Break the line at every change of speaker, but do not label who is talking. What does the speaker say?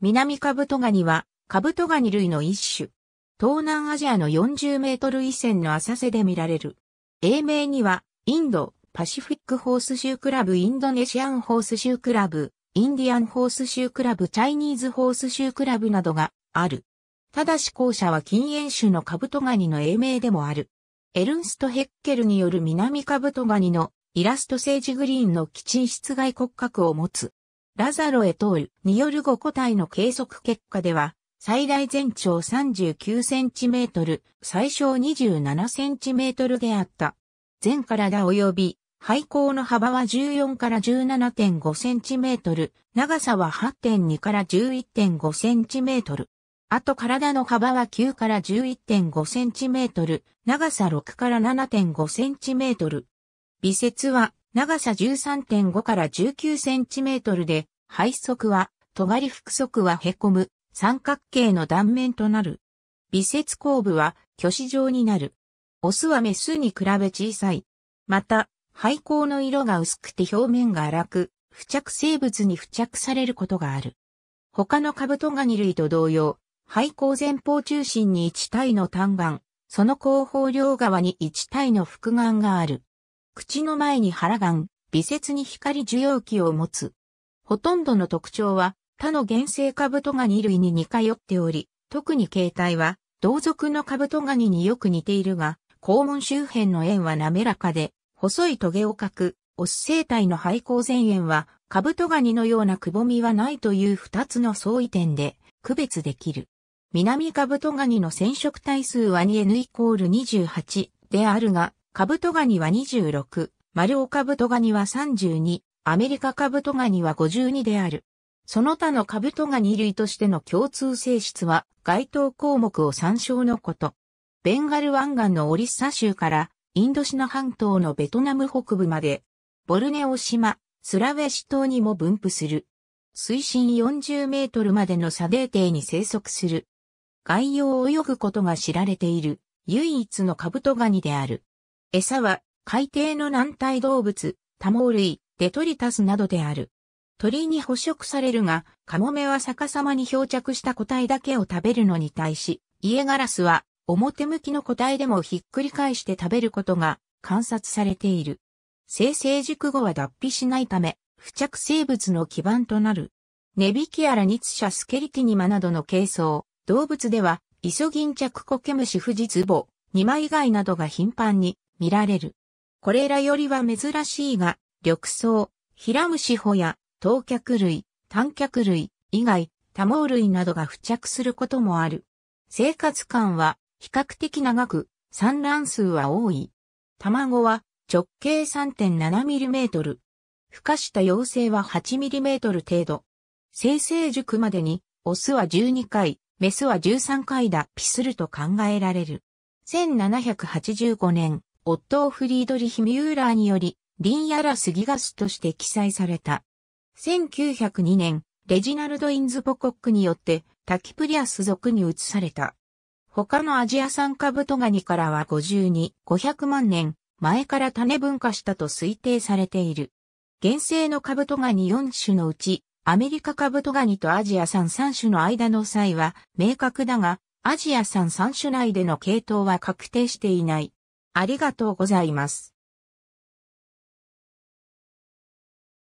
南カブトガニはカブトガニ類の一種。東南アジアの40メートル以線の浅瀬で見られる。英名にはインド、パシフィックホースシュークラブ、インドネシアンホースシュークラブ、インディアンホースシュークラブ、チャイニーズホースシュークラブなどがある。ただし後者は禁煙種のカブトガニの英名でもある。エルンスト・ヘッケルによる南カブトガニのイラストセージグリーンの基地室外骨格を持つラザロエトールによる5個体の計測結果では、最大全長39センチメートル、最小27センチメートルであった。全体及び、背校の幅は14から17.5センチメートル、長さは8.2から11.5センチメートル。あと体の幅は9から11.5センチメートル、長さ6から7.5センチメートル。微節は長さ13.5から19センチメートルで、背側は、尖り腹側は凹む、三角形の断面となる。微節後部は、虚子状になる。オスはメスに比べ小さい。また、背校の色が薄くて表面が荒く、付着生物に付着されることがある。他のカブトガニ類と同様、背校前方中心に1体の単眼、その後方両側に1体の複眼がある。口の前に腹眼、微節に光受容器を持つ。ほとんどの特徴は他の原生カブトガニ類に似通っており、特に形態は同族のカブトガニによく似ているが、肛門周辺の円は滑らかで、細いトゲを描く、オス生体の肺校。前円は、カブトガニのようなくぼみはないという二つの相違点で区別できる。南カブトガニの染色体数は 2N イコール28であるが、カブトガニは26、マリオカブトガニは32、アメリカカブトガニは52である。その他のカブトガニ類としての共通性質は、該当項目を参照のこと。ベンガル湾岸のオリッサ州から、インドシナ半島のベトナム北部まで、ボルネオ島、スラウェシ島にも分布する。水深40メートルまでの砂泥底に生息する。外洋を泳ぐことが知られている、唯一のカブトガニである。餌は海底の軟体動物、多毛類、デトリタスなどである。鳥に捕食されるが、カモメは逆さまに漂着した個体だけを食べるのに対し、イエガラスは表向きの個体でもひっくり返して食べることが観察されている。生成熟後は脱皮しないため、付着生物の基盤となる。ネビキアラニツシャスケリティニマなどの形相、動物では、イソギンチャクコケムシフジツボ、二枚貝などが頻繁に見られる。これらよりは珍しいが、緑藻、ヒラムシホや、等脚類、単脚類、以外、多毛類などが付着することもある。生活感は比較的長く、産卵数は多い。卵は直径 3.7mm。孵化した幼生は 8mm 程度。生成熟までに、オスは12回、メスは13回脱皮すると考えられる。1785年、オットー・フリードリヒ・ミューラーにより、リンヤラスギガスとして記載された。1902年、レジナルド・インズポコックによってタキプリアス族に移された。他のアジア産カブトガニからは52、500万年前から種分化したと推定されている。原生のカブトガニ4種のうち、アメリカカブトガニとアジア産3種の間の際は明確だが、アジア産3種内での系統は確定していない。ありがとうございます。